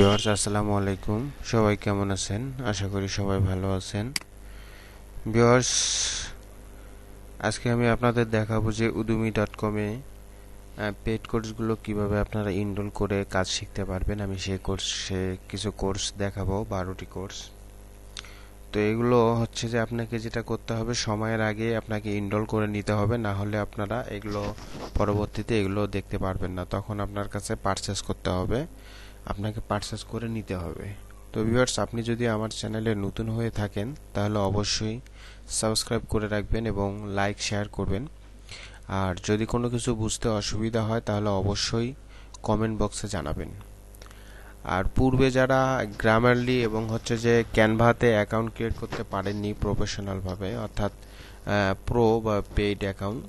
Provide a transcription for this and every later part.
viewers আসসালামু আলাইকুম সবাই কেমন আছেন আশা করি সবাই ভালো আছেন ভিউয়ার্স আজকে আমি আপনাদের দেখাবো যে উদুমি ডট কমে পেড কোর্সগুলো কিভাবে আপনারা ইনরোল করে কাজ শিখতে পারবেন আমি সেই কোর্সে কিছু কোর্স দেখাবো বারোটি কোর্স তো এগুলো হচ্ছে যে আপনাকে যেটা করতে হবে সময়ের আগে আপনাকে ইনরোল করে নিতে হবে না হলে আপনারা এগুলো পরবর্তীতে এগুলো দেখতে পারবেন না তখন আপনার কাছে পারচেস করতে হবে আপনাকে পারচেস করে নিতে হবে তো ভিউয়ার্স আপনি যদি আমার চ্যানেলে নতুন হয়ে থাকেন তাহলে অবশ্যই সাবস্ক্রাইব করে রাখবেন এবং লাইক শেয়ার করবেন আর যদি কোনো কিছু বুঝতে অসুবিধা হয় তাহলে অবশ্যই কমেন্ট বক্সে জানাবেন আর পূর্বে যারা গ্রামারলি এবং হচ্ছে যে ক্যানভাতে অ্যাকাউন্ট ক্রিয়েট করতে পারেননি প্রফেশনালভাবে অর্থাৎ প্রো বা পেইড অ্যাকাউন্ট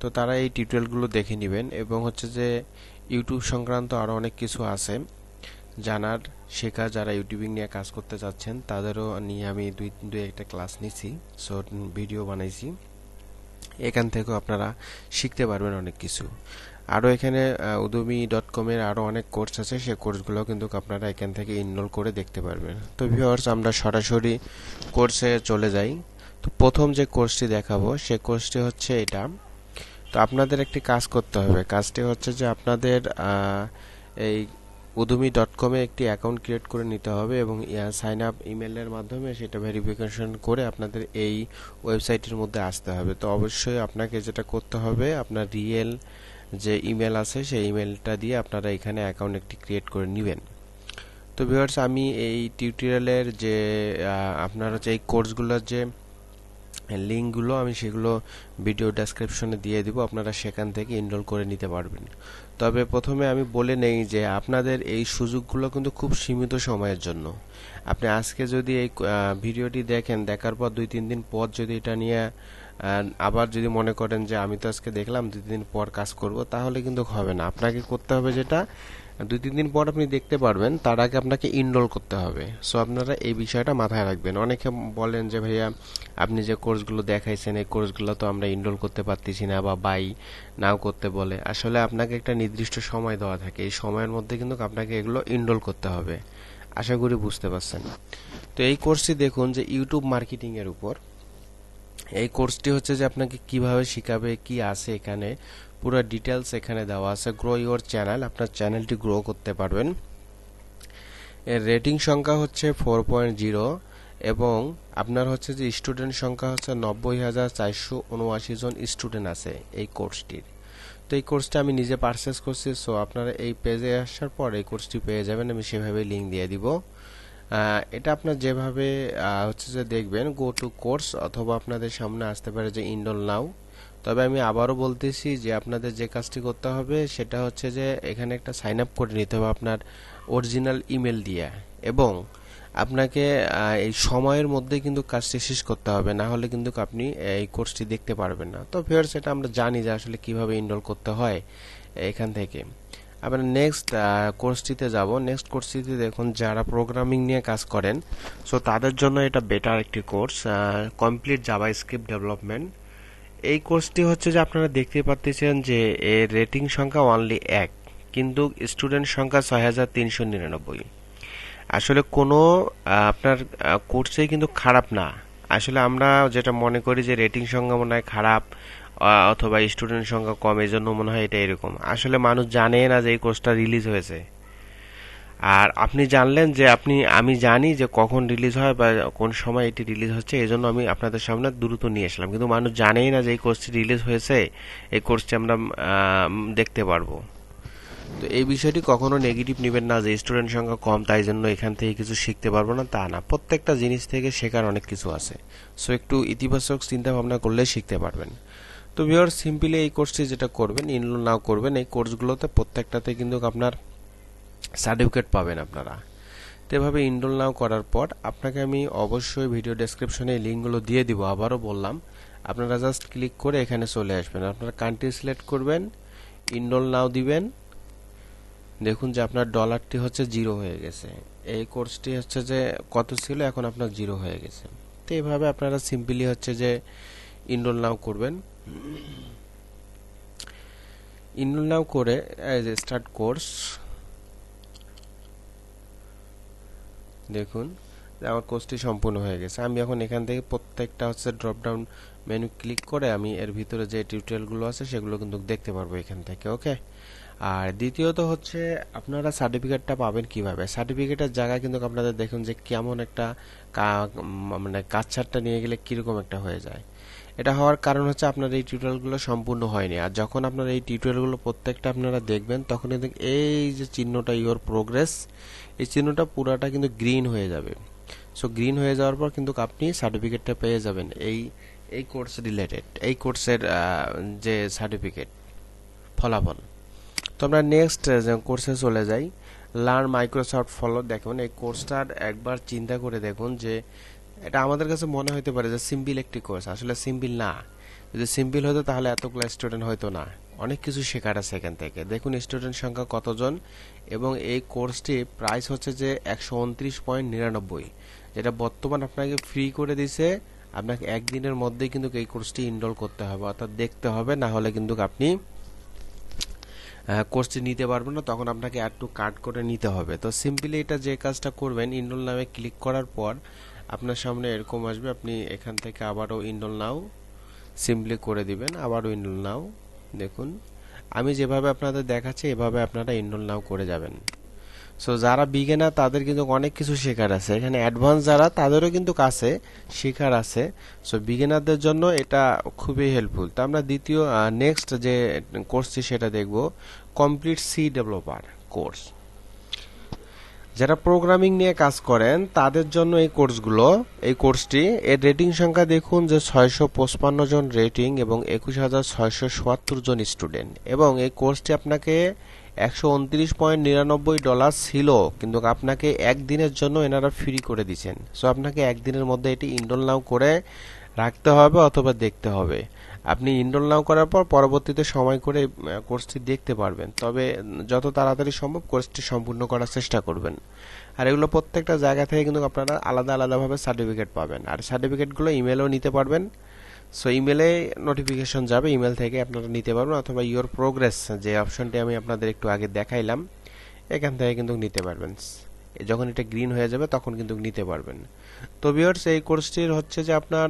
তো তারা এই টিউটোরিয়ালগুলো দেখে নেবেন এবং হচ্ছে যে ইউটিউব সংক্রান্ত আরও অনেক কিছু আছে জানার শেখা যারা ইউটিউবিং নিয়ে কাজ করতে চাচ্ছেন তাদেরও নিয়ে আমি দুই দুই একটা ক্লাস নিছি সো ভিডিও বানাইছি এখান থেকেও আপনারা শিখতে পারবেন অনেক কিছু আরও এখানে উদমি ডট কমের আরও অনেক কোর্স আছে সেই কোর্সগুলো কিন্তু আপনারা এখান থেকে ইনরোল করে দেখতে পারবেন তো ভিওয়ার্স আমরা সরাসরি কোর্সে চলে যাই তো প্রথম যে কোর্সটি দেখাবো সে কোর্সটি হচ্ছে এটা তো আপনাদের একটি কাজ করতে হবে কাজটি হচ্ছে যে আপনাদের এই উদুমি ডট কমে একটি অ্যাকাউন্ট ক্রিয়েট করে নিতে হবে এবং সাইন আপ ইমেলের মাধ্যমে সেটা ভেরিফিকেশন করে আপনাদের এই ওয়েবসাইটের মধ্যে আসতে হবে তো অবশ্যই আপনাকে যেটা করতে হবে আপনার রিয়েল যে ইমেল আছে সেই ইমেলটা দিয়ে আপনারা এখানে অ্যাকাউন্ট একটি ক্রিয়েট করে নেবেন তো ভিওয়ার্স আমি এই টিউটোরিয়ালের যে আপনার হচ্ছে এই কোর্সগুলোর যে লিঙ্কগুলো আমি সেগুলো ভিডিও ডেসক্রিপশনে দিয়ে দিব আপনারা সেখান থেকে ইনরোল করে নিতে পারবেন তবে প্রথমে আমি বলে নেই যে আপনাদের এই সুযোগগুলো কিন্তু খুব সীমিত সময়ের জন্য আপনি আজকে যদি এই ভিডিওটি দেখেন দেখার পর দুই তিন দিন পর যদি এটা নিয়ে আবার যদি মনে করেন যে আমি তো আজকে দেখলাম দুই দিন পর কাজ করব তাহলে কিন্তু হবে না আপনাকে করতে হবে যেটা দুই তিন দিন পর আপনি দেখতে পারবেন তার আগে আপনাকে ইনরোল করতে হবে সো আপনারা এই বিষয়টা মাথায় রাখবেন অনেকে বলেন যে ভাইয়া আপনি যে কোর্সগুলো দেখাইছেন এই কোর্সগুলো তো আমরা ইনরোল করতে পারতেছি না বা বাই নাও করতে বলে আসলে আপনাকে একটা নির্দিষ্ট সময় দেওয়া থাকে এই সময়ের মধ্যে কিন্তু আপনাকে এগুলো ইনরোল করতে হবে আশা করি বুঝতে পারছেন তো এই কোর্সটি দেখুন যে ইউটিউব মার্কেটিংয়ের উপর এই কোর্সটি হচ্ছে যে আপনাকে কিভাবে শিখাবে কি আছে এখানে পুরো ডিটেলস এখানে দেওয়া আছে গ্রো ইওর চ্যানেল আপনার চ্যানেলটি গ্রো করতে পারবেন এর রেটিং সংখ্যা হচ্ছে ফোর পয়েন্ট জিরো এবং আপনার হচ্ছে যে স্টুডেন্ট সংখ্যা হচ্ছে নব্বই হাজার চারশো উনআশি জন স্টুডেন্ট আছে এই কোর্সটির তো এই কোর্সটা আমি নিজে পারচেস করছি সো আপনারা এই পেজে আসার পর এই কোর্সটি পেয়ে যাবেন আমি সেভাবে লিঙ্ক দিয়ে দিব এটা আপনার যেভাবে হচ্ছে যে দেখবেন গো টু কোর্স অথবা আপনাদের সামনে আসতে পারে যে ইন্ডল নাও তবে আমি আবারও বলতেছি যে আপনাদের যে কাজটি করতে হবে সেটা হচ্ছে যে এখানে একটা সাইন আপ করে নিতে হবে আপনার অরিজিনাল ইমেল দিয়ে এবং আপনাকে এই সময়ের মধ্যে কিন্তু কাজটি শেষ করতে হবে না হলে কিন্তু আপনি এই কোর্সটি দেখতে পারবেন না তো ফের সেটা আমরা জানি যে আসলে কিভাবে ইনরোল করতে হয় এখান থেকে আবার নেক্সট কোর্সটিতে যাব নেক্সট কোর্সটিতে দেখুন যারা প্রোগ্রামিং নিয়ে কাজ করেন সো তাদের জন্য এটা বেটার একটি course complete JavaScript development এই কোর্সটি হচ্ছে যে আপনারা দেখতে পাচ্ছেন যে এর রেটিং সংখ্যা অনলি এক কিন্তু স্টুডেন্ট সংখ্যা ছয় হাজার তিনশো নিরানব্বই আসলে কোনো আপনার কোর্সেই কিন্তু খারাপ না আসলে আমরা যেটা মনে করি যে রেটিং সংখ্যা মনে হয় খারাপ অথবা স্টুডেন্ট সংখ্যা কম এই জন্য মনে হয় এটা এরকম আসলে মানুষ জানে না যে এই কোর্সটা রিলিজ হয়েছে আর আপনি জানলেন যে আপনি আমি জানি যে কখন রিলিজ হয় বা কোন সময় এটি রিলিজ হচ্ছে এই জন্য আমি আপনাদের সামনে দ্রুত নিয়ে আসলাম কিন্তু মানুষ জানেই না যে এই কোর্সটি রিলিজ হয়েছে এই কোর্সটি আমরা দেখতে পারবো তো এই বিষয়টি কখনো নেগেটিভ নেবেন না যে স্টুডেন্ট সংখ্যা কম তাই জন্য এখান থেকে কিছু শিখতে পারবো না তা না প্রত্যেকটা জিনিস থেকে শেখার অনেক কিছু আছে সো একটু ইতিবাচক চিন্তা ভাবনা করলে শিখতে পারবেন তো ভিওর সিম্পলি এই কোর্সটি যেটা করবেন ইনলো নাও করবেন এই কোর্সগুলোতে প্রত্যেকটাতে কিন্তু আপনার সার্টিফিকেট পাবেন আপনারা তো এভাবে ইনরোল নাও করার পর আপনাকে আমি অবশ্যই ভিডিও ডেসক্রিপশনে এই লিঙ্কগুলো দিয়ে দিব আবারও বললাম আপনারা জাস্ট ক্লিক করে এখানে চলে আসবেন আপনারা কান্ট্রি সিলেক্ট করবেন ইনরোল নাও দিবেন দেখুন যে আপনার ডলারটি হচ্ছে জিরো হয়ে গেছে এই কোর্সটি হচ্ছে যে কত ছিল এখন আপনার জিরো হয়ে গেছে তো এভাবে আপনারা সিম্পলি হচ্ছে যে ইনরোল নাও করবেন ইনরোল নাও করে অ্যাজ এ স্টার্ট কোর্স দেখুন আমার কোর্সটি সম্পূর্ণ হয়ে গেছে আমি এখন এখান থেকে প্রত্যেকটা হচ্ছে ড্রপডাউন মেনু ক্লিক করে আমি এর ভিতরে যে টিউটোরিয়ালগুলো আছে সেগুলো কিন্তু দেখতে পারবো এখান থেকে ওকে আর দ্বিতীয়ত হচ্ছে আপনারা সার্টিফিকেটটা পাবেন কিভাবে সার্টিফিকেটের জায়গায় কিন্তু আপনাদের দেখুন যে কেমন একটা মানে কাজ ছাড়টা নিয়ে গেলে কীরকম একটা হয়ে যায় এটা হওয়ার কারণ হচ্ছে আপনার এই টিউটোরিয়ালগুলো সম্পূর্ণ হয়নি আর যখন আপনার এই টিউটোরিয়ালগুলো প্রত্যেকটা আপনারা দেখবেন তখন এই যে চিহ্নটা ইওর প্রোগ্রেস এই চিহ্নটা পুরাটা কিন্তু গ্রিন হয়ে যাবে সো গ্রিন হয়ে যাওয়ার পর কিন্তু আপনি সার্টিফিকেটটা পেয়ে যাবেন এই এই কোর্স রিলেটেড এই কোর্সের যে সার্টিফিকেট ফলাফল তো আমরা নেক্সট কোর্সে চলে যাই লার্ন মাইক্রোসফট ফলো দেখুন এই কোর্সটার একবার চিন্তা করে দেখুন যে এটা আমাদের কাছে মনে হইতে পারে যে সিম্পল একটি কোর্স আসলে সিম্পল না যদি সিম্পল হতো তাহলে এতগুলো স্টুডেন্ট হয়তো না অনেক কিছু শেখার আছে এখান থেকে দেখুন স্টুডেন্ট সংখ্যা কতজন এবং এই কোর্সটি প্রাইস হচ্ছে যে একশো উনত্রিশ পয়েন্ট নিরানব্বই যেটা বর্তমান আপনাকে ফ্রি করে দিছে আপনাকে একদিনের মধ্যে কিন্তু এই কোর্সটি ইনরোল করতে হবে অর্থাৎ দেখতে হবে না হলে কিন্তু আপনি কোর্সটি নিতে পারবেন না তখন আপনাকে একটু কাট করে নিতে হবে তো সিম্পলি এটা যে কাজটা করবেন ইনরোল নামে ক্লিক করার পর আপনার সামনে এরকম আসবে আপনি এখান থেকে আবারও ইনরোল নাও সিম্পলি করে দিবেন আবারও ইনরোল নাও দেখুন আমি যেভাবে আপনাদের দেখাচ্ছি এভাবে আপনারা ইনরোল নাও করে যাবেন সো যারা বিগেনার তাদের কিন্তু অনেক কিছু শেখার আছে এখানে অ্যাডভান্স যারা তাদেরও কিন্তু কাছে শেখার আছে সো বিগেনারদের জন্য এটা খুবই হেল্পফুল তো আমরা দ্বিতীয় নেক্সট যে কোর্সটি সেটা দেখব কমপ্লিট সি ডেভেলপার কোর্স যারা প্রোগ্রামিং নিয়ে কাজ করেন তাদের জন্য এই কোর্সগুলো এই কোর্সটি এর রেটিং সংখ্যা দেখুন যে ছয়শো পঁচপান্ন জন রেটিং এবং একুশ হাজার ছয়শো সোয়াত্তর জন স্টুডেন্ট এবং এই কোর্সটি আপনাকে একশো উনত্রিশ পয়েন্ট নিরানব্বই ডলার ছিল কিন্তু আপনাকে একদিনের জন্য এনারা ফ্রি করে দিচ্ছেন সো আপনাকে একদিনের মধ্যে এটি ইনরোল নাও করে রাখতে হবে অথবা দেখতে হবে আপনি ইনরোল নাও করার পর পরবর্তীতে সময় করে কোর্সটি দেখতে পারবেন তবে যত তাড়াতাড়ি সম্ভব কোর্সটি সম্পূর্ণ করার চেষ্টা করবেন আর এগুলো প্রত্যেকটা জায়গা থেকে কিন্তু আপনারা আলাদা আলাদাভাবে সার্টিফিকেট পাবেন আর সার্টিফিকেটগুলো ইমেলও নিতে পারবেন সো ইমেলে নোটিফিকেশন যাবে ইমেল থেকে আপনারা নিতে পারবেন অথবা ইয়োর প্রোগ্রেস যে অপশনটি আমি আপনাদের একটু আগে দেখাইলাম এখান থেকে কিন্তু নিতে পারবেন যখন এটা গ্রিন হয়ে যাবে তখন কিন্তু নিতে পারবেন তো বিয়ার্স এই কোর্সটির হচ্ছে যে আপনার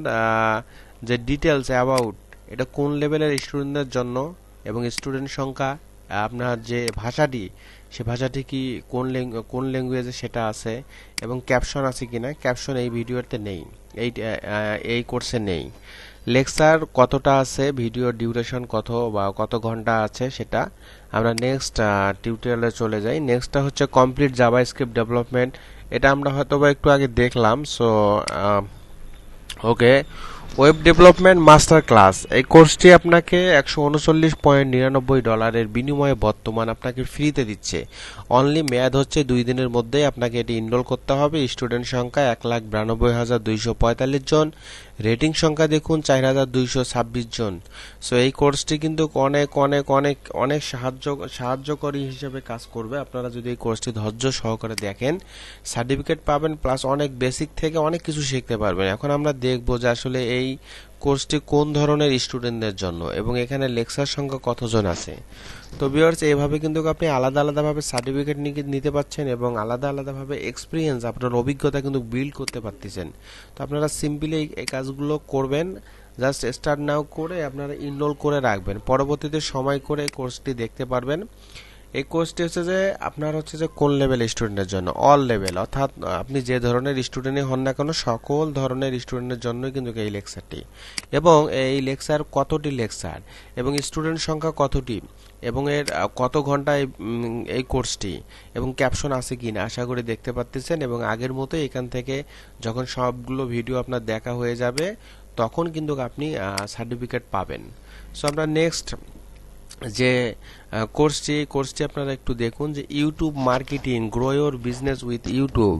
যে ডিটেলস অ্যাবাউট এটা কোন লেভেলের স্টুডেন্টদের জন্য এবং স্টুডেন্ট সংখ্যা আপনার যে ভাষাটি সে ভাষাটি কি কোন কোন ল্যাঙ্গুয়েজে সেটা আছে এবং ক্যাপশন আছে কি না ক্যাপশন এই ভিডিওতে নেই এই এই কোর্সে নেই লেকচার কতটা আছে ভিডিও ডিউরেশন কত বা কত ঘন্টা আছে সেটা আমরা নেক্সট টিউটোরিয়ালে চলে যাই নেক্সটটা হচ্ছে কমপ্লিট জাভা স্ক্রিপ্ট ডেভেলপমেন্ট এটা আমরা হয়তো বা একটু আগে দেখলাম so okay web development master class এই কোর্সটি আপনাকে একশো উনচল্লিশ পয়েন্ট নিরানব্বই ডলারের বিনিময়ে বর্তমান আপনাকে ফ্রিতে দিচ্ছে অনলি মেয়াদ হচ্ছে দুই দিনের মধ্যেই আপনাকে এটি ইনরোল করতে হবে স্টুডেন্ট সংখ্যা এক লাখ বিরানব্বই হাজার দুইশো পঁয়তাল্লিশ জন রেটিং সংখ্যা দেখুন চার হাজার দুইশো ছাব্বিশ জন সো এই কোর্সটি কিন্তু অনেক অনেক অনেক অনেক সাহায্য সাহায্যকারী হিসেবে কাজ করবে আপনারা যদি এই কোর্সটি ধৈর্য সহকারে দেখেন সার্টিফিকেট পাবেন প্লাস অনেক বেসিক থেকে অনেক কিছু শিখতে পারবেন এখন আমরা দেখব যে আসলে এই কোর্সটি কোন ধরনের স্টুডেন্টদের জন্য এবং এখানে লেকচার সংখ্যা কতজন আছে তো ভিউয়ার্স এইভাবে কিন্তু আপনি আলাদা আলাদাভাবে সার্টিফিকেট নিতে পারছেন এবং আলাদা আলাদাভাবে এক্সপিরিয়েন্স আপনার অভিজ্ঞতা কিন্তু বিল্ড করতে পারতেছেন তো আপনারা সিম্পলি এই কাজগুলো করবেন জাস্ট স্টার্ট নাও করে আপনারা ইনরোল করে রাখবেন পরবর্তীতে সময় করে কোর্সটি দেখতে পারবেন এই কোর্সটি হচ্ছে যে আপনার হচ্ছে যে কোন লেভেল স্টুডেন্টের জন্য অল লেভেল অর্থাৎ আপনি যে ধরনের স্টুডেন্টই হন না কেন সকল ধরনের স্টুডেন্টের জন্যই কিন্তু এই লেকচারটি এবং এই লেকচার কতটি লেকচার এবং স্টুডেন্ট সংখ্যা কতটি এবং এর কত ঘন্টা এই কোর্সটি এবং ক্যাপশন আছে কি না আশা করি দেখতে পাচ্ছেন এবং আগের মতো এখান থেকে যখন সবগুলো ভিডিও আপনার দেখা হয়ে যাবে তখন কিন্তু আপনি সার্টিফিকেট পাবেন সো আমরা নেক্সট যে কোর্সটি এই কোর্সটি আপনারা একটু দেখুন যে YouTube marketing grow your business with YouTube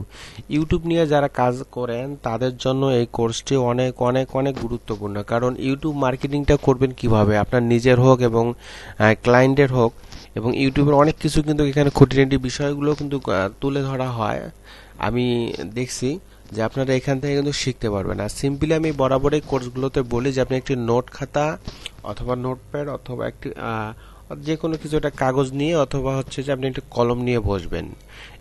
YouTube নিয়ে যারা কাজ করেন তাদের জন্য এই কোর্সটি অনেক অনেক অনেক গুরুত্বপূর্ণ কারণ ইউটিউব মার্কেটিংটা করবেন কিভাবে আপনার নিজের হোক এবং ক্লায়েন্টের হোক এবং ইউটিউবের অনেক কিছু কিন্তু এখানে খুঁটিনাটি বিষয়গুলো কিন্তু তুলে ধরা হয় আমি দেখছি যে আপনারা এখান থেকে কিন্তু শিখতে পারবেন আর সিম্পলি আমি বরাবরই কোর্সগুলোতে বলি যে আপনি একটি নোট খাতা অথবা নোটপ্যাড অথবা একটি যে কোনো কিছু একটা কাগজ নিয়ে অথবা হচ্ছে যে আপনি একটি কলম নিয়ে বসবেন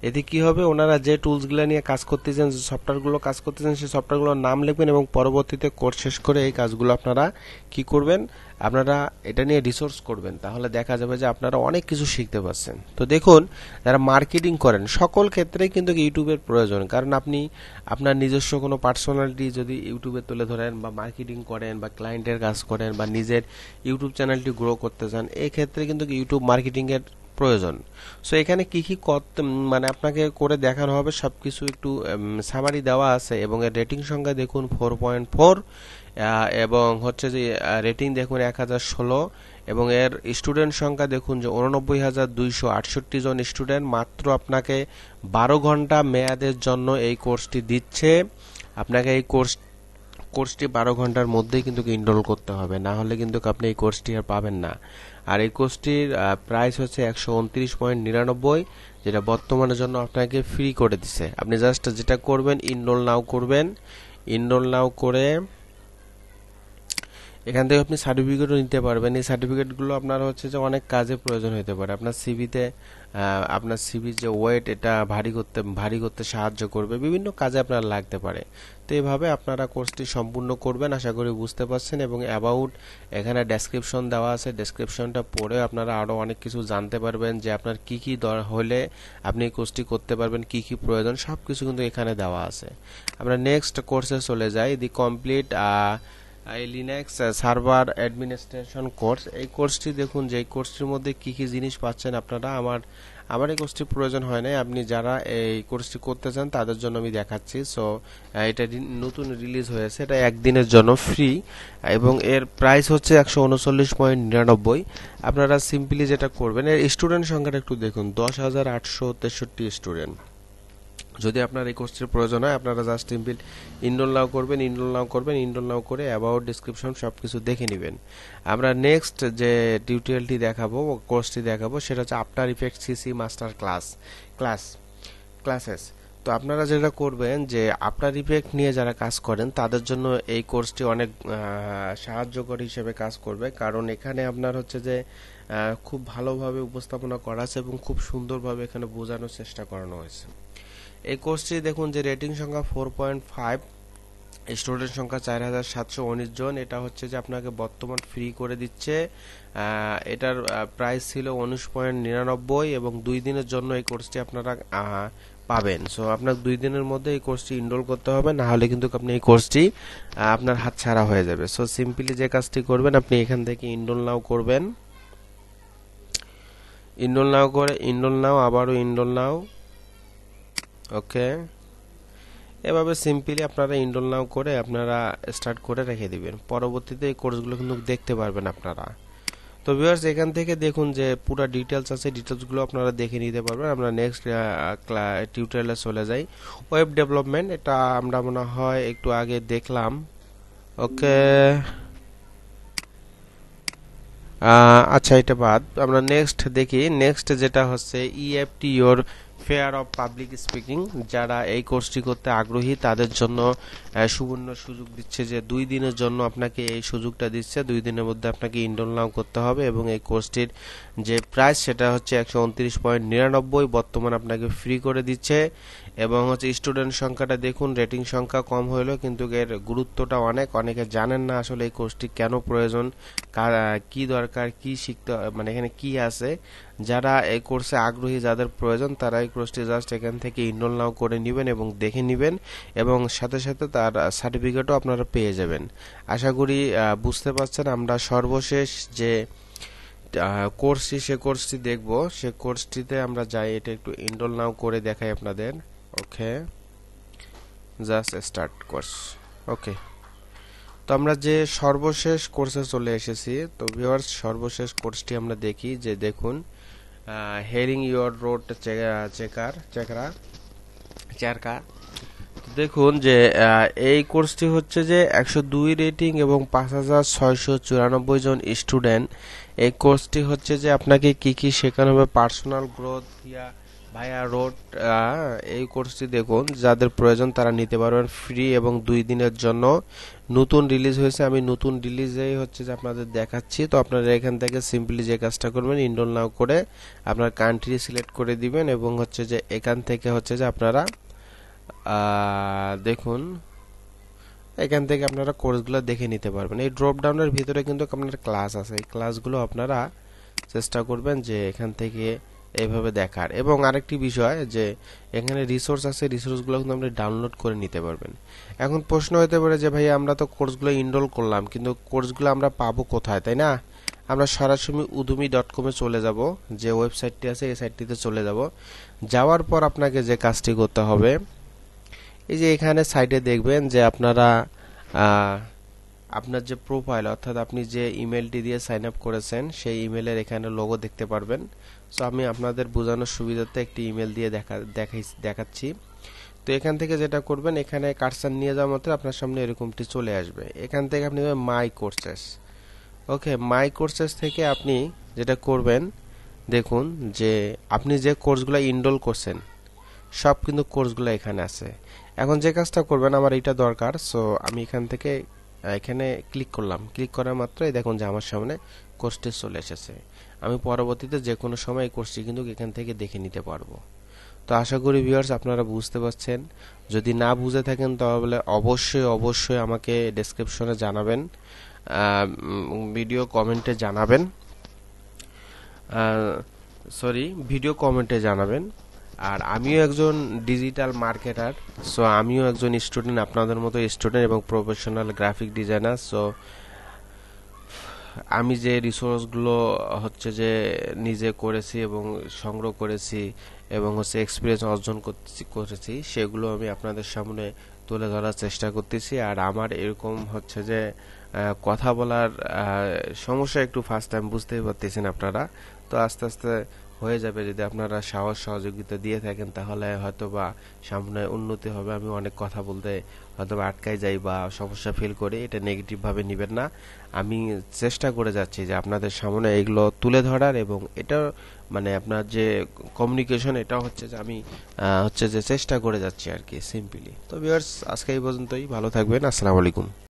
এতে কি হবে ওনারা যে টুলসগুলো নিয়ে কাজ করতেছেন যে সফটওয়্যারগুলো কাজ করতেছেন সেই সফটওয়্যারগুলোর নাম লিখবেন এবং পরবর্তীতে কোর্স শেষ করে এই কাজগুলো আপনারা কি করবেন আপনারা এটা নিয়ে রিসোর্স করবেন তাহলে দেখা যাবে যে আপনারা অনেক কিছু শিখতে পারছেন তো দেখুন যারা মার্কেটিং করেন সকল ক্ষেত্রেই কিন্তু ইউটিউবের প্রয়োজন কারণ আপনি আপনার নিজস্ব কোনো পার্সোনালিটি যদি ইউটিউবে তুলে ধরেন বা মার্কেটিং করেন বা ক্লায়েন্টের কাজ করেন বা নিজের ইউটিউব চ্যানেলটি গ্রো করতে চান এক্ষেত্রে কিন্তু ইউটিউব মার্কেটিংয়ের প্রয়োজন সো এখানে কি কি মানে আপনাকে করে দেখানো হবে সব কিছু একটু সামারি দেওয়া আছে এবং এর রেটিং সংখ্যা দেখুন ফোর পয়েন্ট ফোর এবং হচ্ছে যে রেটিং দেখুন এক হাজার ষোলো এবং এর স্টুডেন্ট সংখ্যা দেখুন যে উননব্বই হাজার দুইশো আটষট্টি জন স্টুডেন্ট মাত্র আপনাকে বারো ঘন্টা মেয়াদের জন্য এই কোর্সটি দিচ্ছে আপনাকে এই কোর্স কোর্সটি বারো ঘন্টার মধ্যেই কিন্তু ইনরোল করতে হবে না হলে কিন্তু আপনি এই কোর্সটি আর পাবেন না আর এই কোর্সটির প্রাইস হচ্ছে একশো উনত্রিশ পয়েন্ট নিরানব্বই যেটা বর্তমানের জন্য আপনাকে ফ্রি করে দিছে আপনি জাস্ট যেটা করবেন ইনরোল নাও করবেন ইনরোল নাও করে এখান থেকে আপনি সার্টিফিকেটও নিতে পারবেন এই সার্টিফিকেটগুলো আপনার হচ্ছে যে অনেক কাজে প্রয়োজন হতে পারে আপনার সিভিতে আপনার সিভির যে ওয়েট এটা ভারী করতে ভারী করতে সাহায্য করবে বিভিন্ন কাজে আপনার লাগতে পারে তো এভাবে আপনারা কোর্সটি সম্পূর্ণ করবেন আশা করি বুঝতে পারছেন এবং অ্যাবাউট এখানে ডেসক্রিপশন দেওয়া আছে ডেসক্রিপশনটা পড়ে আপনারা আরও অনেক কিছু জানতে পারবেন যে আপনার কি কি হলে আপনি এই কোর্সটি করতে পারবেন কি কি প্রয়োজন সব কিছু কিন্তু এখানে দেওয়া আছে আমরা নেক্সট কোর্সে চলে যাই দি কমপ্লিট এই লিনাক্স সার্ভার অ্যাডমিনিস্ট্রেশন কোর্স এই কোর্সটি দেখুন যে কোর্সটির মধ্যে কি কি জিনিস পাচ্ছেন আপনারা আমার আমার এই কোর্সটি প্রয়োজন হয় নাই আপনি যারা এই কোর্সটি করতে চান তাদের জন্য আমি দেখাচ্ছি সো এটা নতুন রিলিজ হয়েছে এটা একদিনের জন্য ফ্রি এবং এর প্রাইস হচ্ছে একশো উনচল্লিশ পয়েন্ট নিরানব্বই আপনারা সিম্পলি যেটা করবেন এর স্টুডেন্ট সংখ্যাটা একটু দেখুন দশ হাজার আটশো তেষট্টি স্টুডেন্ট যদি আপনার এই কোর্সটির প্রয়োজন হয় আপনারা জাস্ট ইমবিল্ড ইন্ডোল নাও করবেন ইন্ডোল নাও করবেন ইন্ডোল নাও করে অ্যাবাউট ডিসক্রিপশন সব কিছু দেখে নেবেন আমরা নেক্সট যে টিউটোরিয়ালটি দেখাবো কোর্সটি দেখাবো সেটা হচ্ছে after effect CC master class class classes তো আপনারা যেটা করবেন যে আফটার ইফেক্ট নিয়ে যারা কাজ করেন তাদের জন্য এই কোর্সটি অনেক সাহায্যকর হিসেবে কাজ করবে কারণ এখানে আপনার হচ্ছে যে খুব ভালোভাবে উপস্থাপনা করা আছে এবং খুব সুন্দরভাবে এখানে বোঝানোর চেষ্টা করানো হয়েছে এই কোর্সটি দেখুন যে রেটিং সংখ্যা ফোর পয়েন্ট ফাইভ স্টুডেন্ট সংখ্যা চার হাজার সাতশো উনিশ জন এটা হচ্ছে যে আপনাকে বর্তমান ফ্রি করে দিচ্ছে এটার প্রাইস ছিল উনিশ পয়েন্ট নিরানব্বই এবং দুই দিনের জন্য এই কোর্সটি আপনারা পাবেন সো আপনার দুই দিনের মধ্যে এই কোর্সটি ইনরোল করতে হবে না হলে কিন্তু আপনি এই কোর্সটি আপনার হাত ছাড়া হয়ে যাবে সো সিম্পলি যে কাজটি করবেন আপনি এখান থেকে ইনরোল নাও করবেন ইনরোল নাও করে ইনরোল নাও আবারও ইনরোল নাও ওকে এভাবে সিম্পলি আপনারা ইনরোল নাও করে আপনারা স্টার্ট করে রেখে দিবেন পরবর্তীতে এই কোর্সগুলো কিন্তু দেখতে পারবেন আপনারা তো ভিউয়ার্স এখান থেকে দেখুন যে পুরো ডিটেলস আছে ডিটেলসগুলো আপনারা দেখে নিতে পারবেন আমরা নেক্সট টিউটোরিয়ালে চলে যাই ওয়েব ডেভেলপমেন্ট এটা আমরা মনে হয় একটু আগে দেখলাম ওকে আচ্ছা এটা বাদ আমরা নেক্সট দেখি নেক্সট যেটা হচ্ছে EFT e your fear of public speaking যারা এই কোর্সটি করতে আগ্রহী তাদের জন্য সুবর্ণ সুযোগ দিচ্ছে যে দুই দিনের জন্য আপনাকে এই সুযোগটা দিচ্ছে দুই দিনের মধ্যে আপনাকে ইনরোল নাম করতে হবে এবং এই কোর্সটির যে প্রাইস সেটা হচ্ছে একশো উনত্রিশ পয়েন্ট নিরানব্বই বর্তমান আপনাকে ফ্রি করে দিচ্ছে এবং হচ্ছে স্টুডেন্ট সংখ্যাটা দেখুন রেটিং সংখ্যা কম হইলেও কিন্তু এর গুরুত্বটা অনেক অনেকে জানেন না আসলে এই কোর্সটি কেন প্রয়োজন কি দরকার কি শিখতে মানে এখানে কি আছে যারা এই কোর্সে আগ্রহী যাদের প্রয়োজন তারা এই কোর্সটি জাস্ট এখান থেকে ইনরোল নাও করে নেবেন এবং দেখে নেবেন এবং সাথে সাথে তার সার্টিফিকেটও আপনারা পেয়ে যাবেন আশা করি বুঝতে পারছেন আমরা সর্বশেষ যে কোর্সটি সে কোর্সটি দেখব সে কোর্সটিতে আমরা যাই এটা একটু ইনরোল নাও করে দেখাই আপনাদের okay just start course okay তো আমরা যে সর্বশেষ কোর্সে চলে এসেছি তো ভিওয়ার্স সর্বশেষ কোর্সটি আমরা দেখি যে দেখুন হেলিং ইউর রোড চেকার চেকরা চেরকা দেখুন যে uh, এই কোর্সটি হচ্ছে যে একশো দুই রেটিং এবং পাঁচ হাজার ছয়শো চুরানব্বই জন স্টুডেন্ট এই কোর্সটি হচ্ছে যে আপনাকে কি কি শেখানো হবে পার্সোনাল গ্রোথ ইয়া ভাইয়া রোড এই কোর্সটি দেখুন যাদের প্রয়োজন তারা নিতে পারবেন ফ্রি এবং দুই দিনের জন্য নতুন রিলিজ হয়েছে আমি নতুন রিলিজেই হচ্ছে যে আপনাদের দেখাচ্ছি তো আপনারা এখান থেকে সিম্পলি যে কাজটা করবেন ইনরোল নাও করে আপনার কান্ট্রি সিলেক্ট করে দিবেন এবং হচ্ছে যে এখান থেকে হচ্ছে যে আপনারা দেখুন এখান থেকে আপনারা কোর্সগুলো দেখে নিতে পারবেন এই ড্রপডাউনের ভিতরে কিন্তু আপনার ক্লাস আছে এই ক্লাসগুলো আপনারা চেষ্টা করবেন যে এখান থেকে এইভাবে দেখার এবং আরেকটি বিষয় যে এখানে রিসোর্স আছে রিসোর্সগুলো কিন্তু আপনি ডাউনলোড করে নিতে পারবেন এখন প্রশ্ন হতে পারে যে ভাই আমরা তো কোর্সগুলো ইনরোল করলাম কিন্তু কোর্সগুলো আমরা পাবো কোথায় তাই না আমরা সরাসরি উদুমি ডট কমে চলে যাব যে ওয়েবসাইটটি আছে এই সাইটটিতে চলে যাব যাওয়ার পর আপনাকে যে কাজটি করতে হবে এই যে এখানে সাইটে দেখবেন যে আপনারা আপনার যে প্রোফাইল অর্থাৎ আপনি যে ইমেলটি দিয়ে সাইন আপ করেছেন সেই ইমেলের এখানে লোগো দেখতে পারবেন সো আমি আপনাদের বোঝানোর সুবিধার্থে একটি ইমেল দিয়ে দেখা দেখাই দেখাচ্ছি তো এখান থেকে যেটা করবেন এখানে কার্সার নিয়ে যাওয়া মাত্র আপনার সামনে এরকমটি চলে আসবে এখান থেকে আপনি মাই কোর্সেস ওকে মাই কোর্সেস থেকে আপনি যেটা করবেন দেখুন যে আপনি যে কোর্সগুলো ইনরোল করছেন সব কিন্তু কোর্সগুলো এখানে আছে এখন যে কাজটা করবেন আমার এটা দরকার সো আমি এখান থেকে এখানে ক্লিক করলাম ক্লিক করার মাত্রই দেখুন যে আমার সামনে কোর্সটি চলে এসেছে আমি পরবর্তীতে যে কোনো সময় এই কোর্সটি কিন্তু এখান থেকে দেখে নিতে পারবো তো আশা করি ভিউয়ার্স আপনারা বুঝতে পারছেন যদি না বুঝে থাকেন তাহলে অবশ্যই অবশ্যই আমাকে ডেসক্রিপশনে জানাবেন ভিডিও কমেন্টে জানাবেন সরি ভিডিও কমেন্টে জানাবেন আর আমিও একজন ডিজিটাল মার্কেটার সো আমিও একজন স্টুডেন্ট আপনাদের মতো স্টুডেন্ট এবং প্রফেশনাল গ্রাফিক ডিজাইনার সো আমি যে রিসোর্সগুলো হচ্ছে যে নিজে করেছি এবং সংগ্রহ করেছি এবং হচ্ছে এক্সপিরিয়েন্স অর্জন করেছি সেগুলো আমি আপনাদের সামনে তুলে ধরার চেষ্টা করতেছি আর আমার এরকম হচ্ছে যে কথা বলার সমস্যা একটু ফার্স্ট টাইম বুঝতেই পারতেছেন আপনারা তো আস্তে আস্তে হয়ে যাবে যদি আপনারা সাহস সহযোগিতা দিয়ে থাকেন তাহলে হয়তো বা সামনে উন্নতি হবে আমি অনেক কথা বলতে হয়তো বা আটকায় যাই বা সমস্যা ফিল করে এটা নেগেটিভভাবে নেবেন না আমি চেষ্টা করে যাচ্ছি যে আপনাদের সামনে এগুলো তুলে ধরার এবং এটা মানে আপনার যে কমিউনিকেশন এটা হচ্ছে যে আমি হচ্ছে যে চেষ্টা করে যাচ্ছি আর কি সিম্পলি তো ভিউয়ার্স আজকে এই পর্যন্তই ভালো থাকবেন আসসালামু আলাইকুম